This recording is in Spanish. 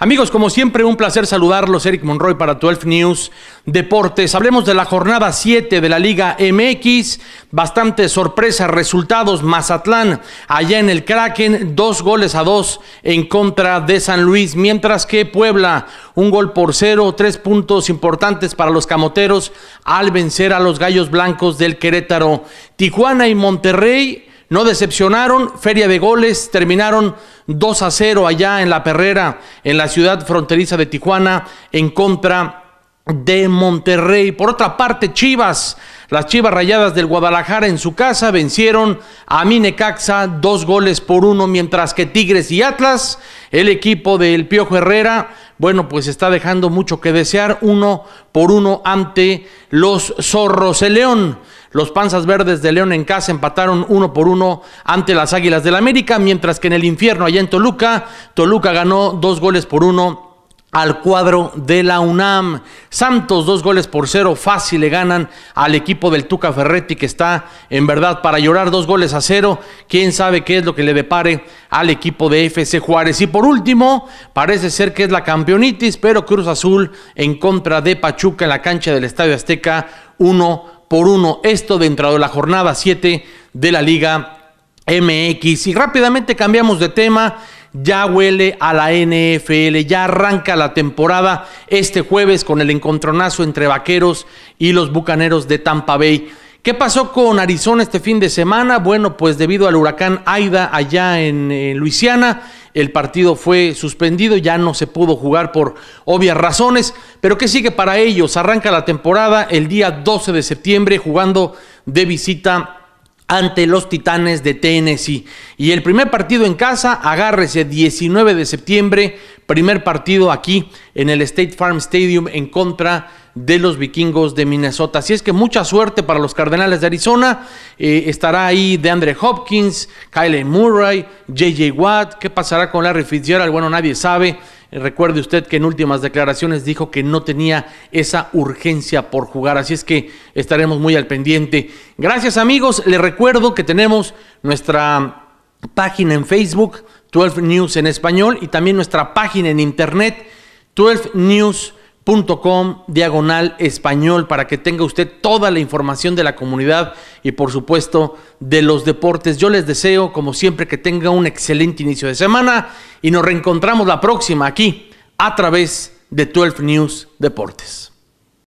Amigos, como siempre, un placer saludarlos. Eric Monroy para 12 News Deportes. Hablemos de la jornada 7 de la Liga MX. Bastante sorpresa, resultados. Mazatlán allá en el Kraken, dos goles a dos en contra de San Luis. Mientras que Puebla, un gol por cero, tres puntos importantes para los camoteros al vencer a los gallos blancos del Querétaro. Tijuana y Monterrey no decepcionaron, feria de goles, terminaron 2 a 0 allá en la perrera, en la ciudad fronteriza de Tijuana, en contra de Monterrey. Por otra parte, Chivas, las Chivas Rayadas del Guadalajara en su casa vencieron a Minecaxa dos goles por uno, mientras que Tigres y Atlas, el equipo del Piojo Herrera, bueno, pues está dejando mucho que desear, uno por uno ante los zorros. El León los Panzas Verdes de León en casa empataron uno por uno ante las Águilas del América, mientras que en el infierno allá en Toluca, Toluca ganó dos goles por uno al cuadro de la UNAM. Santos, dos goles por cero, fácil le ganan al equipo del Tuca Ferretti, que está en verdad para llorar, dos goles a cero. Quién sabe qué es lo que le depare al equipo de FC Juárez. Y por último, parece ser que es la campeonitis, pero Cruz Azul en contra de Pachuca en la cancha del Estadio Azteca, uno por uno, Esto dentro de la jornada 7 de la Liga MX. Y rápidamente cambiamos de tema. Ya huele a la NFL, ya arranca la temporada este jueves con el encontronazo entre Vaqueros y los Bucaneros de Tampa Bay. ¿Qué pasó con Arizona este fin de semana? Bueno, pues debido al huracán Aida allá en, en Luisiana, el partido fue suspendido, ya no se pudo jugar por obvias razones, pero ¿qué sigue para ellos? Arranca la temporada el día 12 de septiembre jugando de visita ante los Titanes de Tennessee. Y el primer partido en casa, agárrese 19 de septiembre, primer partido aquí en el State Farm Stadium en contra de los vikingos de Minnesota. Así es que mucha suerte para los Cardenales de Arizona. Eh, estará ahí DeAndre Hopkins, Kyle Murray, JJ Watt. ¿Qué pasará con Larry Fitzgerald? Bueno, nadie sabe. Eh, recuerde usted que en últimas declaraciones dijo que no tenía esa urgencia por jugar, así es que estaremos muy al pendiente. Gracias amigos, le recuerdo que tenemos nuestra página en Facebook, 12 News en español, y también nuestra página en internet, 12 News Com, diagonal español para que tenga usted toda la información de la comunidad y por supuesto de los deportes. Yo les deseo como siempre que tenga un excelente inicio de semana y nos reencontramos la próxima aquí a través de 12 News Deportes.